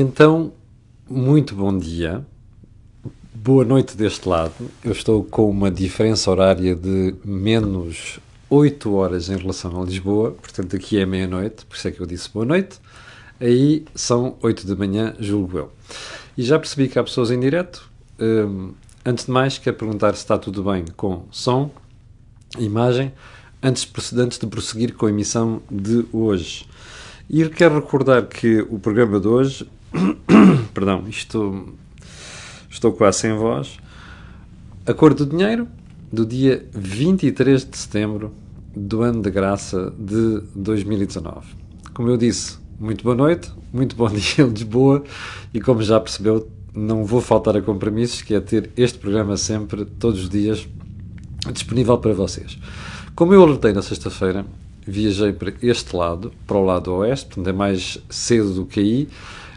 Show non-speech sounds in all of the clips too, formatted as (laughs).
Então, muito bom dia. Boa noite deste lado. Eu estou com uma diferença horária de menos 8 horas em relação a Lisboa, portanto aqui é meia-noite, por isso é que eu disse boa noite. Aí são 8 da manhã, julgo eu. E já percebi que há pessoas em direto. Um, antes de mais, quero perguntar se está tudo bem com som, imagem, antes, antes de prosseguir com a emissão de hoje. E quero recordar que o programa de hoje (coughs) Perdão, isto estou quase sem voz. acordo do dinheiro do dia 23 de setembro do ano de graça de 2019. Como eu disse, muito boa noite, muito bom (laughs) dia Lisboa e como já percebeu, não vou faltar a compromissos, que é ter este programa sempre, todos os dias, disponível para vocês. Como eu alertei na sexta-feira, viajei para este lado, para o lado oeste, portanto é mais cedo do que aí,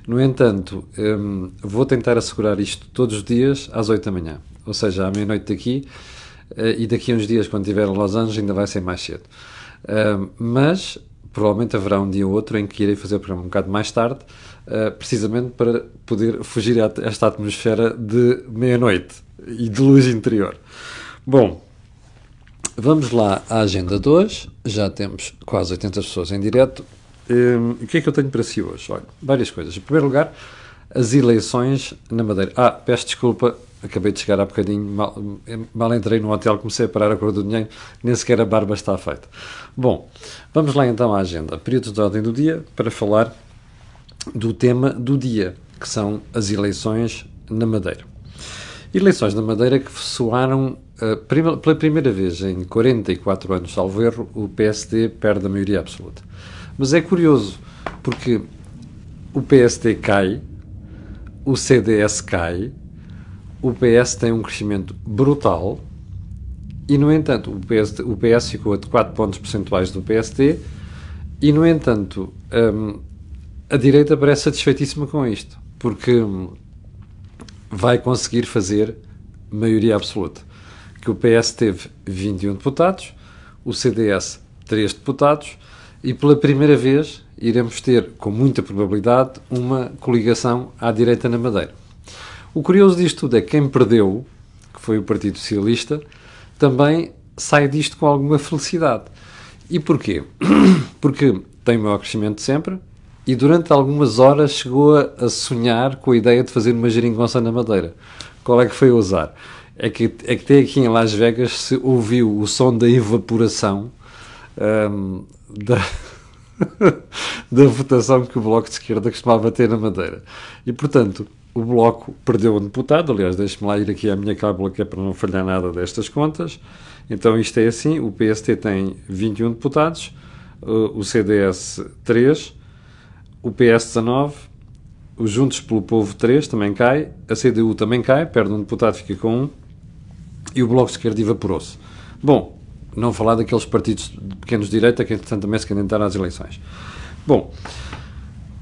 no entanto, um, vou tentar assegurar isto todos os dias às 8 da manhã, ou seja, à meia-noite daqui, uh, e daqui a uns dias, quando estiver em Los Angeles, ainda vai ser mais cedo. Uh, mas provavelmente haverá um dia ou outro em que irei fazer o programa um bocado mais tarde, uh, precisamente para poder fugir a esta atmosfera de meia-noite e de luz interior. Bom, vamos lá à agenda 2, já temos quase 80 pessoas em direto, Hum, o que é que eu tenho para si hoje? Olha, várias coisas. Em primeiro lugar, as eleições na Madeira. Ah, peço desculpa, acabei de chegar há bocadinho, mal, mal entrei no hotel, comecei a parar a cor do dinheiro, nem sequer a barba está feita. Bom, vamos lá então à agenda. Período de ordem do dia para falar do tema do dia, que são as eleições na Madeira. Eleições na Madeira que soaram uh, prima, pela primeira vez em 44 anos, salvo erro, o PSD perde a maioria absoluta. Mas é curioso, porque o PSD cai, o CDS cai, o PS tem um crescimento brutal e, no entanto, o PS, o PS ficou a 4 pontos percentuais do PSD e, no entanto, hum, a direita parece satisfeitíssima com isto, porque hum, vai conseguir fazer maioria absoluta. Que o PS teve 21 deputados, o CDS 3 deputados, e pela primeira vez iremos ter, com muita probabilidade, uma coligação à direita na Madeira. O curioso disto tudo é que quem perdeu, que foi o Partido Socialista, também sai disto com alguma felicidade. E porquê? (clears throat) Porque tem maior crescimento sempre e durante algumas horas chegou a sonhar com a ideia de fazer uma geringonça na Madeira. Qual é que foi ousar? usar? É que, é que até aqui em Las Vegas se ouviu o som da evaporação. Um, da, (laughs) da votação que o Bloco de Esquerda costumava ter na Madeira. E, portanto, o Bloco perdeu um deputado. Aliás, deixe-me lá ir aqui à minha cábula, que é para não falhar nada destas contas. Então, isto é assim: o PST tem 21 deputados, uh, o CDS 3, o PS 19, os Juntos pelo Povo 3 também cai, a CDU também cai, perde um deputado, fica com um, e o Bloco de Esquerda evaporou-se. Bom, não falar daqueles partidos de pequenos de direita que, entretanto, também se candidaram às eleições. Bom,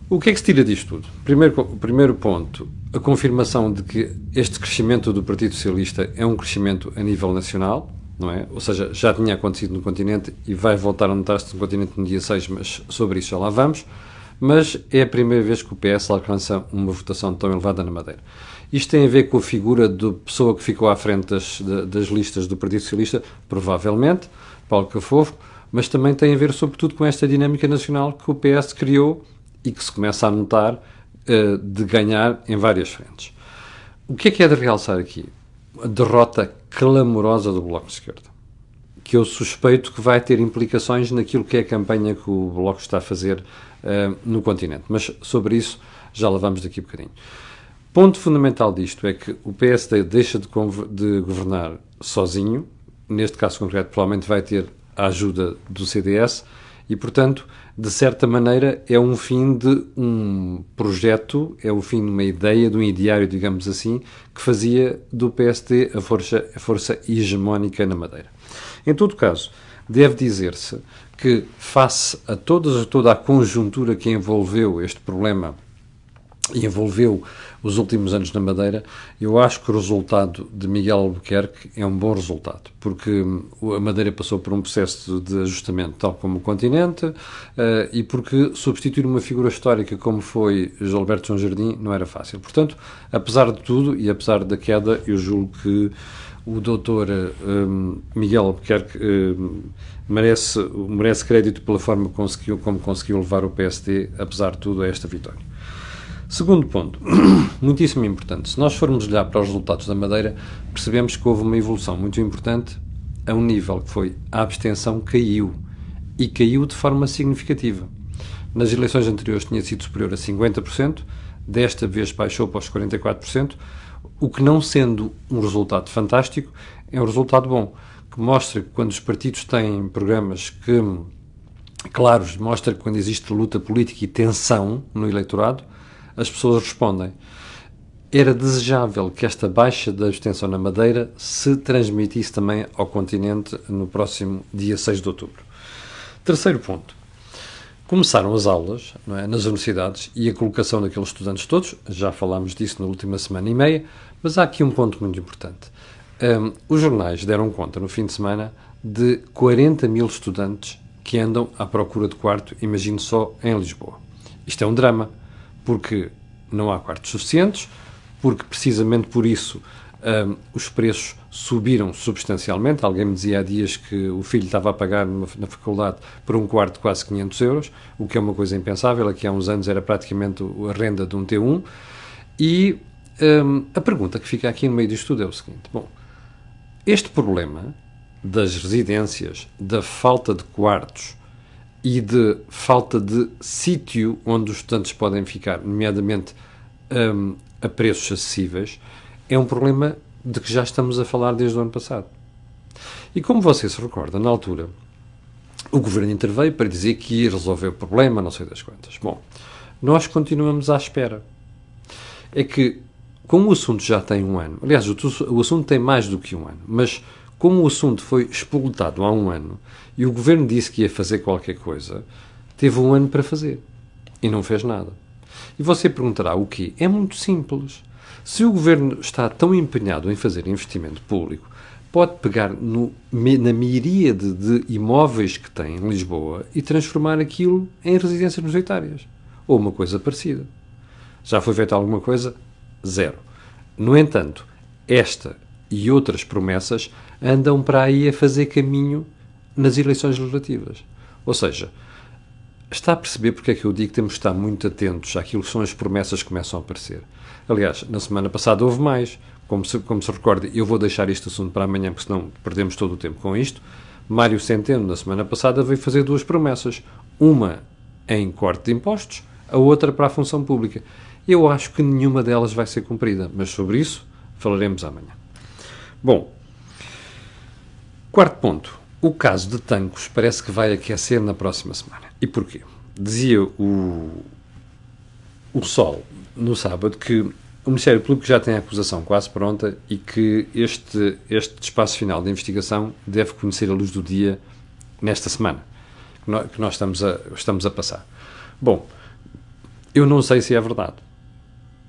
o que é que se tira disto tudo? Primeiro, primeiro ponto, a confirmação de que este crescimento do Partido Socialista é um crescimento a nível nacional, não é? Ou seja, já tinha acontecido no continente e vai voltar a notar-se no continente no dia 6, mas sobre isso já lá vamos. Mas é a primeira vez que o PS alcança uma votação tão elevada na Madeira. Isto tem a ver com a figura da pessoa que ficou à frente das, das listas do Partido Socialista, provavelmente, Paulo Cafofo, mas também tem a ver, sobretudo, com esta dinâmica nacional que o PS criou e que se começa a notar eh, de ganhar em várias frentes. O que é que é de realçar aqui? A derrota clamorosa do Bloco de Esquerda, que eu suspeito que vai ter implicações naquilo que é a campanha que o Bloco está a fazer uh, no continente. Mas sobre isso já lá vamos daqui a bocadinho ponto fundamental disto é que o PSD deixa de, de governar sozinho, neste caso concreto, provavelmente vai ter a ajuda do CDS e, portanto, de certa maneira, é um fim de um projeto, é o fim de uma ideia, de um ideário, digamos assim, que fazia do PSD a força, a força hegemónica na Madeira. Em todo caso, deve dizer-se que, face a todas, toda a conjuntura que envolveu este problema e envolveu os últimos anos na Madeira, eu acho que o resultado de Miguel Albuquerque é um bom resultado, porque hum, a Madeira passou por um processo de ajustamento, tal como o continente, eh, e porque substituir uma figura histórica como foi Gilberto João Jardim não era fácil. Portanto, apesar de tudo e apesar da queda, eu julgo que o doutor um, Miguel Albuquerque um, merece, merece crédito pela forma conseguiu, como conseguiu levar o PSD, apesar de tudo, a esta vitória. Segundo ponto, (clears throat) muitíssimo importante, se nós formos olhar para os resultados da Madeira, percebemos que houve uma evolução muito importante a um nível que foi a abstenção caiu e caiu de forma significativa. Nas eleições anteriores tinha sido superior a 50%, desta vez baixou para os 44%, o que não sendo um resultado fantástico, é um resultado bom, que mostra que quando os partidos têm programas que, claros, mostra que quando existe luta política e tensão no eleitorado, as pessoas respondem. Era desejável que esta baixa da abstenção na Madeira se transmitisse também ao continente no próximo dia 6 de outubro. Terceiro ponto. Começaram as aulas é, nas universidades e a colocação daqueles estudantes todos, já falámos disso na última semana e meia, mas há aqui um ponto muito importante. Um, os jornais deram conta no fim de semana de 40 mil estudantes que andam à procura de quarto, imagino só, em Lisboa. Isto é um drama porque não há quartos suficientes, porque precisamente por isso um, os preços subiram substancialmente. Alguém me dizia há dias que o filho estava a pagar numa, na faculdade por um quarto de quase 500 euros, o que é uma coisa impensável. Aqui há uns anos era praticamente a renda de um T1. E um, a pergunta que fica aqui no meio disto tudo é o seguinte: bom, este problema das residências, da falta de quartos, e de falta de sítio onde os estudantes podem ficar, nomeadamente um, a preços acessíveis, é um problema de que já estamos a falar desde o ano passado. E como você se recorda, na altura, o governo interveio para dizer que ia resolver o problema, não sei das quantas. Bom, nós continuamos à espera. É que, como o assunto já tem um ano, aliás, o, o assunto tem mais do que um ano, mas como o assunto foi espoletado há um ano e o governo disse que ia fazer qualquer coisa, teve um ano para fazer e não fez nada. E você perguntará o quê? É muito simples. Se o governo está tão empenhado em fazer investimento público, pode pegar no, na miríade de imóveis que tem em Lisboa e transformar aquilo em residências universitárias ou uma coisa parecida. Já foi feita alguma coisa? Zero. No entanto, esta e outras promessas andam para aí a fazer caminho nas eleições legislativas. Ou seja, está a perceber porque é que eu digo que temos que estar muito atentos àquilo que são as promessas que começam a aparecer. Aliás, na semana passada houve mais. Como se, como se recorda, eu vou deixar este assunto para amanhã, porque senão perdemos todo o tempo com isto. Mário Centeno, na semana passada, veio fazer duas promessas. Uma em corte de impostos, a outra para a função pública. Eu acho que nenhuma delas vai ser cumprida, mas sobre isso falaremos amanhã. Bom, Quarto ponto. O caso de Tancos parece que vai aquecer na próxima semana. E porquê? Dizia o, o Sol no sábado que o Ministério Público já tem a acusação quase pronta e que este, este espaço final de investigação deve conhecer a luz do dia nesta semana que nós, que nós estamos, a, estamos a passar. Bom, eu não sei se é verdade,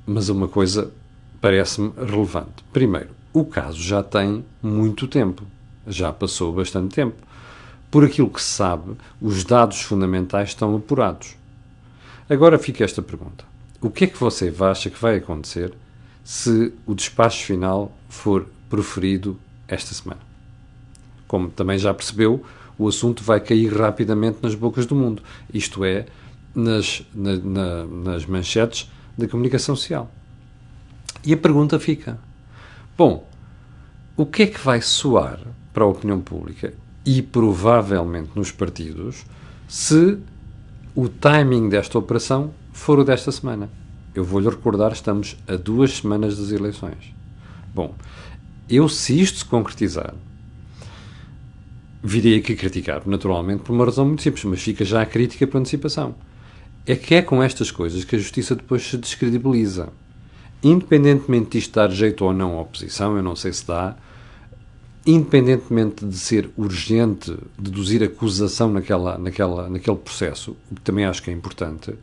mas uma coisa parece-me relevante. Primeiro, o caso já tem muito tempo já passou bastante tempo. Por aquilo que se sabe, os dados fundamentais estão apurados. Agora fica esta pergunta: o que é que você acha que vai acontecer se o despacho final for proferido esta semana? Como também já percebeu, o assunto vai cair rapidamente nas bocas do mundo, isto é, nas, na, na, nas manchetes da comunicação social. E a pergunta fica: bom, o que é que vai soar para a opinião pública e provavelmente nos partidos se o timing desta operação for o desta semana. Eu vou-lhe recordar, estamos a duas semanas das eleições. Bom, eu, se isto se concretizar, virei aqui criticar, naturalmente, por uma razão muito simples, mas fica já a crítica por antecipação. É que é com estas coisas que a justiça depois se descredibiliza. Independentemente de isto dar jeito ou não à oposição, eu não sei se dá, independentemente de ser urgente deduzir acusação naquela, naquela, naquele processo, o que também acho que é importante,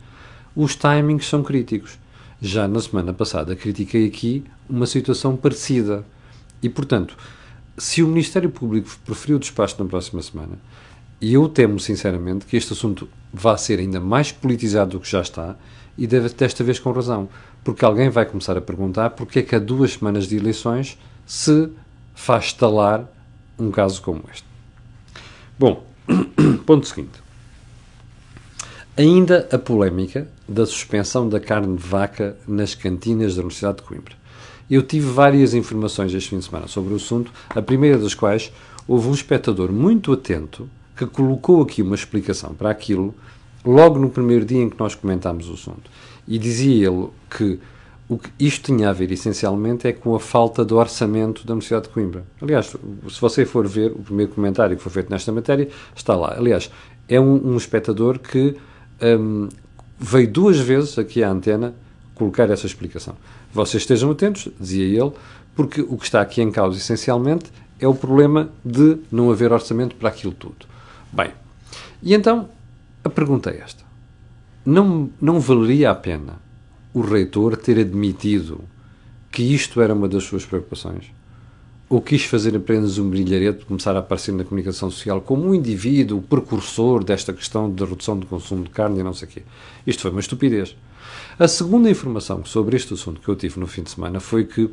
os timings são críticos. Já na semana passada critiquei aqui uma situação parecida. E, portanto, se o Ministério Público preferir o despacho na próxima semana, e eu temo, sinceramente, que este assunto vá ser ainda mais politizado do que já está, e deve, desta vez com razão, porque alguém vai começar a perguntar porque é que há duas semanas de eleições se faz estalar um caso como este. Bom, (clears throat) ponto seguinte. Ainda a polémica da suspensão da carne de vaca nas cantinas da Universidade de Coimbra. Eu tive várias informações este fim de semana sobre o assunto, a primeira das quais houve um espectador muito atento que colocou aqui uma explicação para aquilo logo no primeiro dia em que nós comentámos o assunto. E dizia ele que o que isto tinha a ver essencialmente é com a falta de orçamento da Universidade de Coimbra. Aliás, se você for ver o primeiro comentário que foi feito nesta matéria, está lá. Aliás, é um, um espectador que um, veio duas vezes aqui à antena colocar essa explicação. Vocês estejam atentos, dizia ele, porque o que está aqui em causa essencialmente é o problema de não haver orçamento para aquilo tudo. Bem, e então a pergunta é esta: não, não valeria a pena o reitor ter admitido que isto era uma das suas preocupações? Ou quis fazer apenas um brilharete, começar a aparecer na comunicação social como um indivíduo precursor desta questão de redução do consumo de carne e não sei o quê? Isto foi uma estupidez. A segunda informação sobre este assunto que eu tive no fim de semana foi que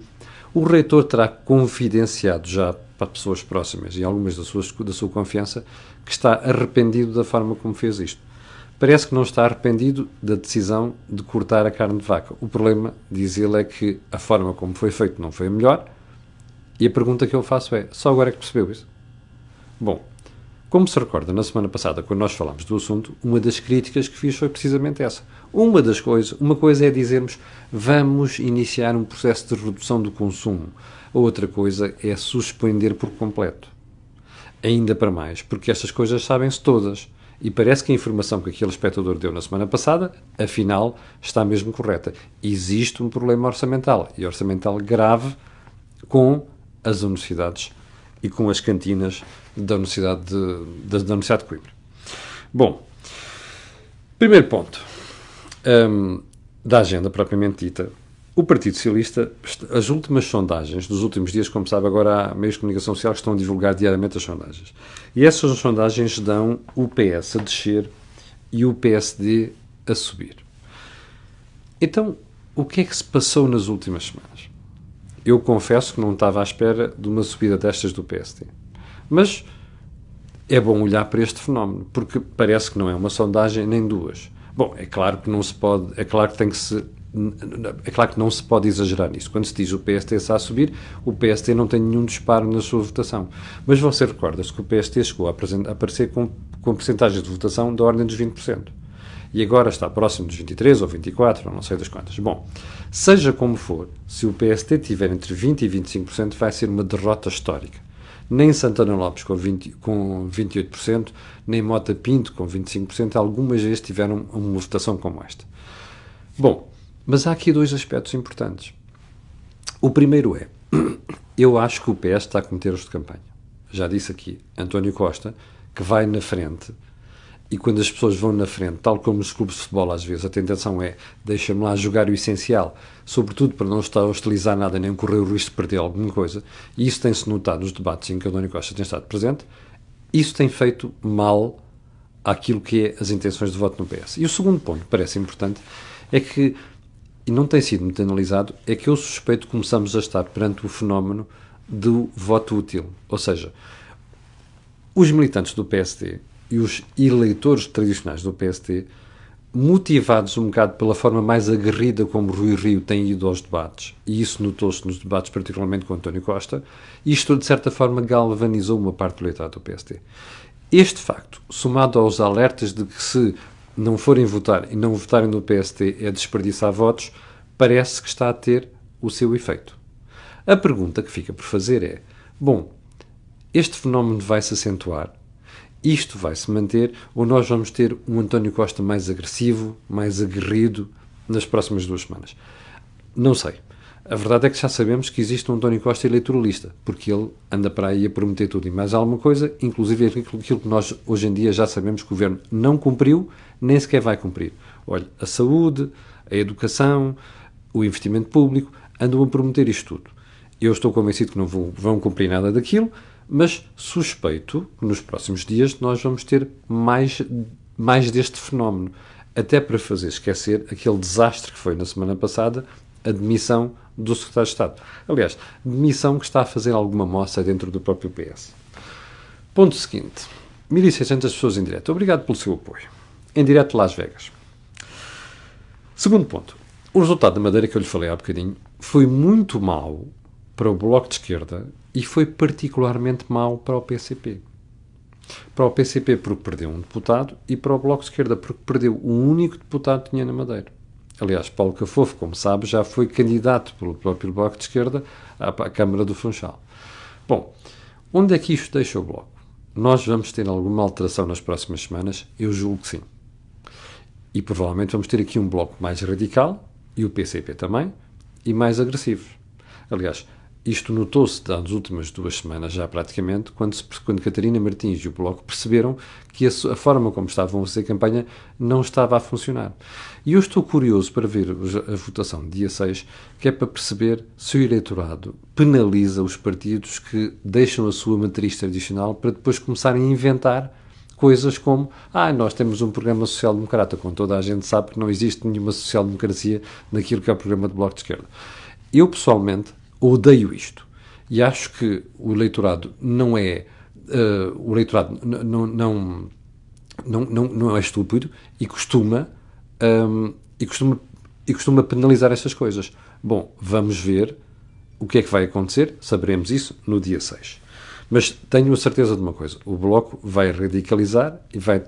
o reitor terá confidenciado já para pessoas próximas e algumas da sua, da sua confiança que está arrependido da forma como fez isto parece que não está arrependido da decisão de cortar a carne de vaca. O problema, diz ele, é que a forma como foi feito não foi a melhor. E a pergunta que eu faço é: só agora é que percebeu isso? Bom, como se recorda, na semana passada, quando nós falámos do assunto, uma das críticas que fiz foi precisamente essa. Uma das coisas, uma coisa é dizermos vamos iniciar um processo de redução do consumo. A outra coisa é suspender por completo. Ainda para mais, porque estas coisas sabem-se todas e parece que a informação que aquele espectador deu na semana passada, afinal, está mesmo correta. Existe um problema orçamental, e orçamental grave, com as universidades e com as cantinas da Universidade de, da, Universidade de Coimbra. Bom, primeiro ponto hum, da agenda propriamente dita o Partido Socialista, as últimas sondagens dos últimos dias, como sabe, agora há meios de comunicação social que estão a divulgar diariamente as sondagens. E essas sondagens dão o PS a descer e o PSD a subir. Então, o que é que se passou nas últimas semanas? Eu confesso que não estava à espera de uma subida destas do PSD. Mas é bom olhar para este fenómeno, porque parece que não é uma sondagem nem duas. Bom, é claro que não se pode, é claro que tem que se é claro que não se pode exagerar nisso. Quando se diz o PST está a subir, o PST não tem nenhum disparo na sua votação. Mas você recorda-se que o PST chegou a aparecer com, com a de votação da ordem dos 20%. E agora está próximo dos 23 ou 24, ou não sei das quantas. Bom, seja como for, se o PST tiver entre 20 e 25%, vai ser uma derrota histórica. Nem Santana Lopes com, 20, com 28%, nem Mota Pinto com 25%, algumas vezes tiveram uma votação como esta. Bom, mas há aqui dois aspectos importantes. O primeiro é, (clears throat) eu acho que o PS está a cometer os de campanha. Já disse aqui, António Costa, que vai na frente, e quando as pessoas vão na frente, tal como os clubes de futebol às vezes, a tentação é deixa-me lá jogar o essencial, sobretudo para não estar a hostilizar nada nem correr o risco de perder alguma coisa. E isso tem-se notado nos debates em que António Costa tem estado presente. Isso tem feito mal àquilo que é as intenções de voto no PS. E o segundo ponto, que parece importante, é que e não tem sido muito analisado, é que eu suspeito que começamos a estar perante o fenómeno do voto útil. Ou seja, os militantes do PSD e os eleitores tradicionais do PSD, motivados um bocado pela forma mais aguerrida como Rui Rio tem ido aos debates, e isso notou-se nos debates, particularmente com António Costa, isto de certa forma galvanizou uma parte do eleitorado do PSD. Este facto, somado aos alertas de que se não forem votar e não votarem no PST é desperdiçar votos, parece que está a ter o seu efeito. A pergunta que fica por fazer é: bom, este fenómeno vai se acentuar? Isto vai se manter ou nós vamos ter um António Costa mais agressivo, mais aguerrido nas próximas duas semanas? Não sei. A verdade é que já sabemos que existe um António Costa eleitoralista, porque ele anda para aí a prometer tudo e mais alguma coisa, inclusive aquilo que nós hoje em dia já sabemos que o governo não cumpriu nem sequer vai cumprir. Olha, a saúde, a educação, o investimento público, andam a prometer isto tudo. Eu estou convencido que não vão cumprir nada daquilo, mas suspeito que nos próximos dias nós vamos ter mais, mais deste fenómeno, até para fazer esquecer aquele desastre que foi na semana passada a demissão do secretário de Estado. Aliás, demissão que está a fazer alguma moça dentro do próprio PS. Ponto seguinte. 1.600 pessoas em direto. Obrigado pelo seu apoio em direto de Las Vegas. Segundo ponto, o resultado da Madeira que eu lhe falei há bocadinho foi muito mau para o Bloco de Esquerda e foi particularmente mau para o PCP. Para o PCP porque perdeu um deputado e para o Bloco de Esquerda porque perdeu o único deputado que tinha na Madeira. Aliás, Paulo Cafofo, como sabe, já foi candidato pelo próprio Bloco de Esquerda à, à Câmara do Funchal. Bom, onde é que isto deixa o Bloco? Nós vamos ter alguma alteração nas próximas semanas? Eu julgo que sim. E provavelmente vamos ter aqui um bloco mais radical, e o PCP também, e mais agressivo. Aliás, isto notou-se nas últimas duas semanas, já praticamente, quando, quando Catarina Martins e o Bloco perceberam que a, a, forma como estavam a fazer campanha não estava a funcionar. E eu estou curioso para ver a votação dia 6, que é para perceber se o eleitorado penaliza os partidos que deixam a sua matriz tradicional para depois começarem a inventar coisas como ah, nós temos um programa social-democrata, quando toda a gente sabe que não existe nenhuma social-democracia naquilo que é o programa do Bloco de Esquerda. Eu, pessoalmente, odeio isto e acho que o eleitorado não é uh, o eleitorado não não, não, não, não é estúpido e costuma um, ehm, e costuma e costuma penalizar essas coisas. Bom, vamos ver o que é que vai acontecer, saberemos isso no dia 6. Mas tenho a certeza de uma coisa: o Bloco vai radicalizar e vai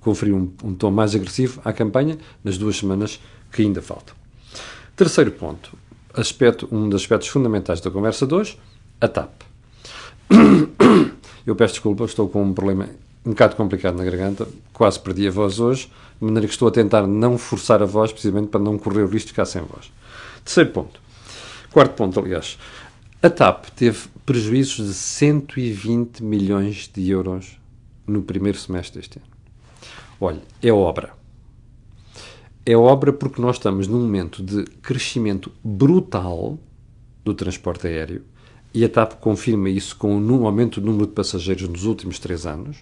conferir um, um tom mais agressivo à campanha nas duas semanas que ainda faltam. Terceiro ponto, aspecto, um dos aspectos fundamentais da conversa de hoje, a TAP. Eu peço desculpa, estou com um problema um bocado complicado na garganta, quase perdi a voz hoje, de maneira que estou a tentar não forçar a voz, precisamente para não correr o risco de ficar sem voz. Terceiro ponto. Quarto ponto, aliás. A TAP teve prejuízos de 120 milhões de euros no primeiro semestre deste ano. Olha, é obra. É obra porque nós estamos num momento de crescimento brutal do transporte aéreo e a TAP confirma isso com um aumento do número de passageiros nos últimos três anos.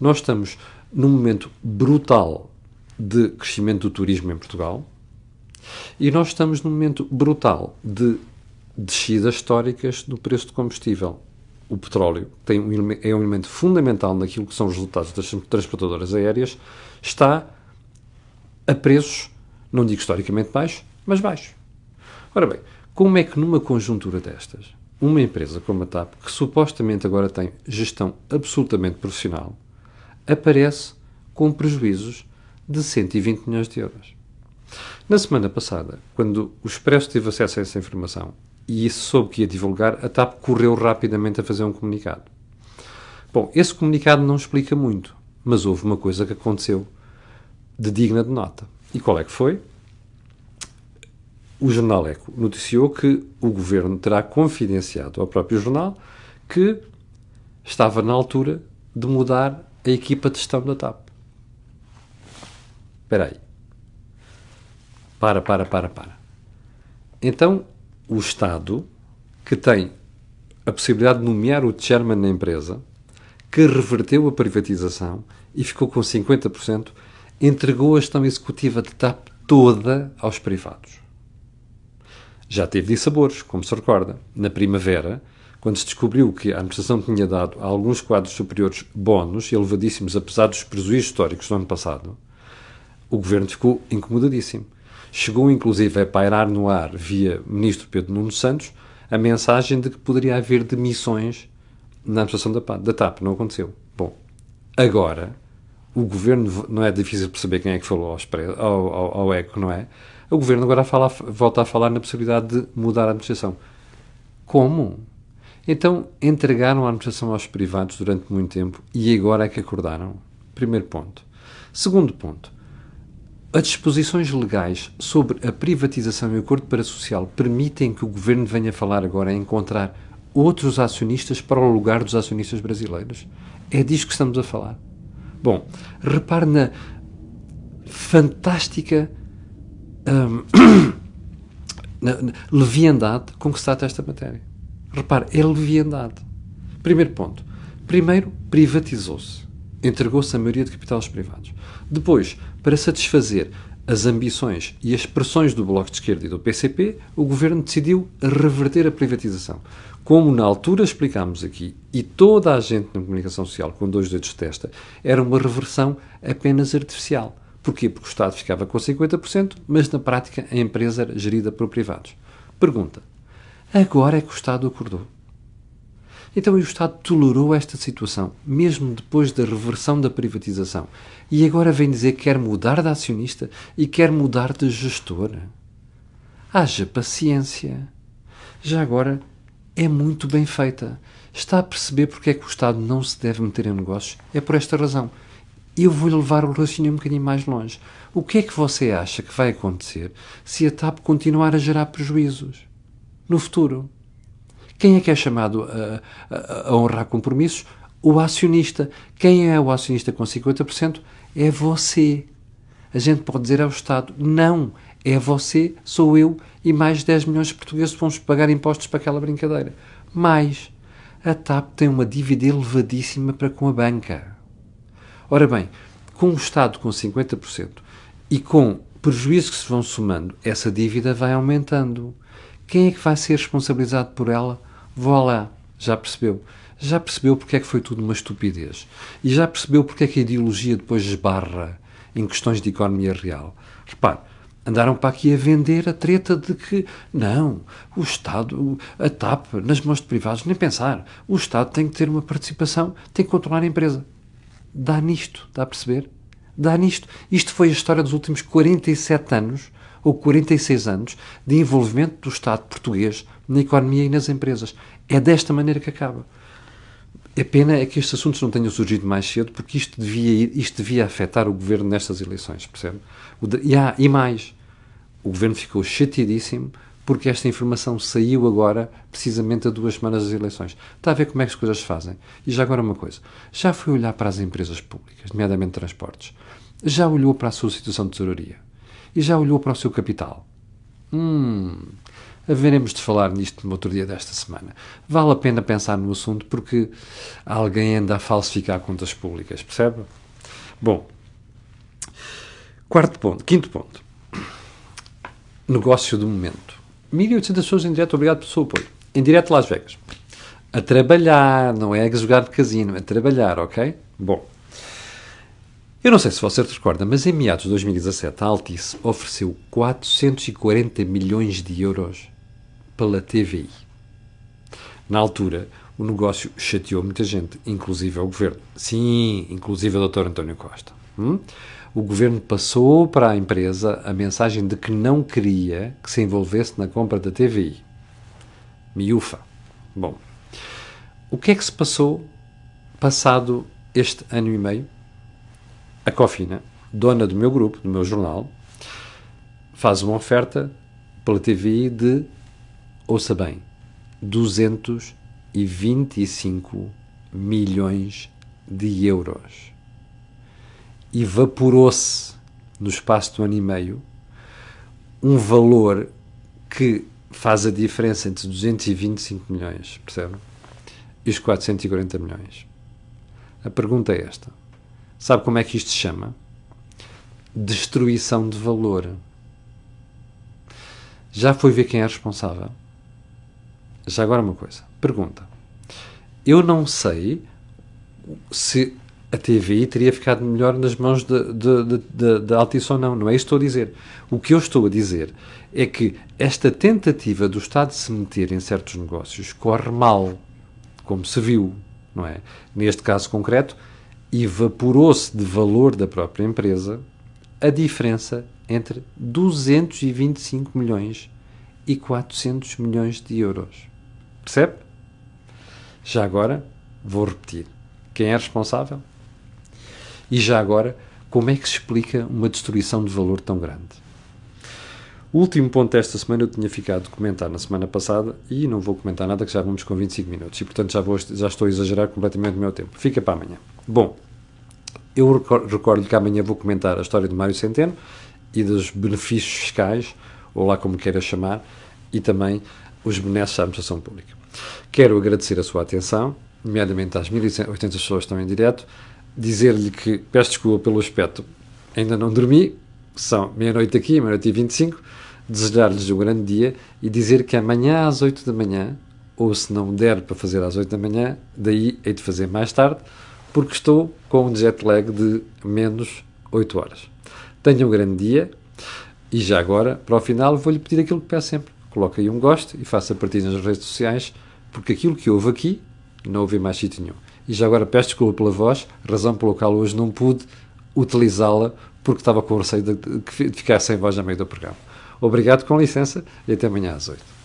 Nós estamos num momento brutal de crescimento do turismo em Portugal e nós estamos num momento brutal de descidas históricas do preço do combustível. O petróleo tem um, é um elemento fundamental naquilo que são os resultados das transportadoras aéreas, está a preços, não digo historicamente baixos, mas baixos. Ora bem, como é que numa conjuntura destas, uma empresa como a TAP, que supostamente agora tem gestão absolutamente profissional, aparece com prejuízos de 120 milhões de euros? Na semana passada, quando o Expresso teve acesso a essa informação, e soube que ia divulgar, a TAP correu rapidamente a fazer um comunicado. Bom, esse comunicado não explica muito, mas houve uma coisa que aconteceu de digna de nota. E qual é que foi? O jornal Eco noticiou que o governo terá confidenciado ao próprio jornal que estava na altura de mudar a equipa de gestão da TAP. Espera aí. Para, para, para, para. Então, o Estado, que tem a possibilidade de nomear o chairman na empresa, que reverteu a privatização e ficou com 50%, entregou a gestão executiva de TAP toda aos privados. Já teve dissabores, como se recorda. Na primavera, quando se descobriu que a administração tinha dado a alguns quadros superiores bónus elevadíssimos, apesar dos prejuízos históricos do ano passado, o governo ficou incomodadíssimo. Chegou inclusive a pairar no ar, via ministro Pedro Nuno Santos, a mensagem de que poderia haver demissões na administração da, da TAP. Não aconteceu. Bom, agora o governo, não é difícil perceber quem é que falou ao, ao, ao ECO, não é? O governo agora fala, volta a falar na possibilidade de mudar a administração. Como? Então, entregaram a administração aos privados durante muito tempo e agora é que acordaram? Primeiro ponto. Segundo ponto, as disposições legais sobre a privatização e o acordo parasocial permitem que o governo venha falar agora em encontrar outros acionistas para o lugar dos acionistas brasileiros? É disso que estamos a falar. Bom, repare na fantástica hum, (coughs) na, na leviandade com que se trata esta matéria. Repare, é leviandade. Primeiro ponto. Primeiro, privatizou-se. Entregou-se a maioria de capitais privados. Depois, para satisfazer as ambições e as pressões do Bloco de Esquerda e do PCP, o governo decidiu reverter a privatização. Como na altura explicámos aqui, e toda a gente na comunicação social com dois dedos de testa, era uma reversão apenas artificial. Porquê? Porque o Estado ficava com 50%, mas na prática a empresa era gerida por privados. Pergunta: agora é que o Estado acordou? Então o Estado tolerou esta situação, mesmo depois da reversão da privatização. E agora vem dizer que quer mudar de acionista e quer mudar de gestor. Haja paciência. Já agora, é muito bem feita. Está a perceber porque é que o Estado não se deve meter em negócios? É por esta razão. Eu vou levar o raciocínio um bocadinho mais longe. O que é que você acha que vai acontecer se a TAP continuar a gerar prejuízos no futuro? Quem é que é chamado a, a, a honrar compromissos? O acionista. Quem é o acionista com 50%? É você. A gente pode dizer ao Estado: não, é você, sou eu e mais 10 milhões de portugueses vamos pagar impostos para aquela brincadeira. Mas a TAP tem uma dívida elevadíssima para com a banca. Ora bem, com o Estado com 50% e com prejuízos que se vão somando, essa dívida vai aumentando. Quem é que vai ser responsabilizado por ela? Vá lá, já percebeu. Já percebeu porque é que foi tudo uma estupidez. E já percebeu porque é que a ideologia depois esbarra em questões de economia real. Repare, andaram para aqui a vender a treta de que não, o Estado, a TAP, nas mãos de privados, nem pensar. O Estado tem que ter uma participação, tem que controlar a empresa. Dá nisto, dá a perceber? Dá nisto. Isto foi a história dos últimos 47 anos ou 46 anos de envolvimento do Estado português na economia e nas empresas. É desta maneira que acaba. A pena é que estes assuntos não tenham surgido mais cedo, porque isto devia, ir, isto devia afetar o governo nestas eleições, percebe? De, e, há, e mais, o governo ficou chateadíssimo porque esta informação saiu agora, precisamente a duas semanas das eleições. Está a ver como é que as coisas se fazem. E já agora uma coisa: já foi olhar para as empresas públicas, nomeadamente transportes, já olhou para a sua situação de tesouraria e já olhou para o seu capital. Hum, Haveremos de falar nisto no outro dia desta semana. Vale a pena pensar no assunto porque alguém anda a falsificar contas públicas, percebe? Bom, quarto ponto, quinto ponto. Negócio do momento. 1.800 pessoas em direto, obrigado pelo seu apoio. Em direto Las Vegas. A trabalhar, não é a jogar de casino, a é trabalhar, ok? Bom, eu não sei se você se recorda, mas em meados de 2017 a Altice ofereceu 440 milhões de euros pela TVI. Na altura, o negócio chateou muita gente, inclusive o governo. Sim, inclusive o Dr. António Costa. Hum? O governo passou para a empresa a mensagem de que não queria que se envolvesse na compra da TVI. Miúfa. Bom, o que é que se passou passado este ano e meio? A Cofina, dona do meu grupo, do meu jornal, faz uma oferta pela TVI de ouça bem, 225 milhões de euros. Evaporou-se no espaço de um ano e meio um valor que faz a diferença entre 225 milhões, percebe? E os 440 milhões. A pergunta é esta: sabe como é que isto se chama? Destruição de valor. Já foi ver quem é responsável? Já agora uma coisa. Pergunta. Eu não sei se a TVI teria ficado melhor nas mãos da de, Altice ou não. Não é isto que estou a dizer. O que eu estou a dizer é que esta tentativa do Estado se meter em certos negócios corre mal, como se viu, não é? Neste caso concreto, evaporou-se de valor da própria empresa a diferença entre 225 milhões e 400 milhões de euros. Percebe? Já agora, vou repetir: quem é responsável? E já agora, como é que se explica uma destruição de valor tão grande? O último ponto desta semana eu tinha ficado de comentar na semana passada e não vou comentar nada que já vamos com 25 minutos e portanto já, vou, já estou a exagerar completamente o meu tempo. Fica para amanhã. Bom, eu recordo que amanhã vou comentar a história de Mário Centeno e dos benefícios fiscais, ou lá como queira chamar, e também os benesses à administração pública. Quero agradecer a sua atenção, nomeadamente às 1.800 pessoas que estão em direto, dizer-lhe que peço desculpa pelo aspecto, ainda não dormi, são meia-noite aqui, meia-noite e 25, desejar-lhes um grande dia e dizer que amanhã às 8 da manhã, ou se não der para fazer às 8 da manhã, daí hei de fazer mais tarde, porque estou com um jet lag de menos 8 horas. Tenha um grande dia e já agora, para o final, vou-lhe pedir aquilo que peço sempre coloque aí um gosto e faça partilha nas redes sociais, porque aquilo que houve aqui não houve mais sítio nenhum. E já agora peço desculpa pela voz, razão pelo qual hoje não pude utilizá-la, porque estava com receio de, de, ficar sem voz no meio do programa. Obrigado, com licença, e até amanhã às oito.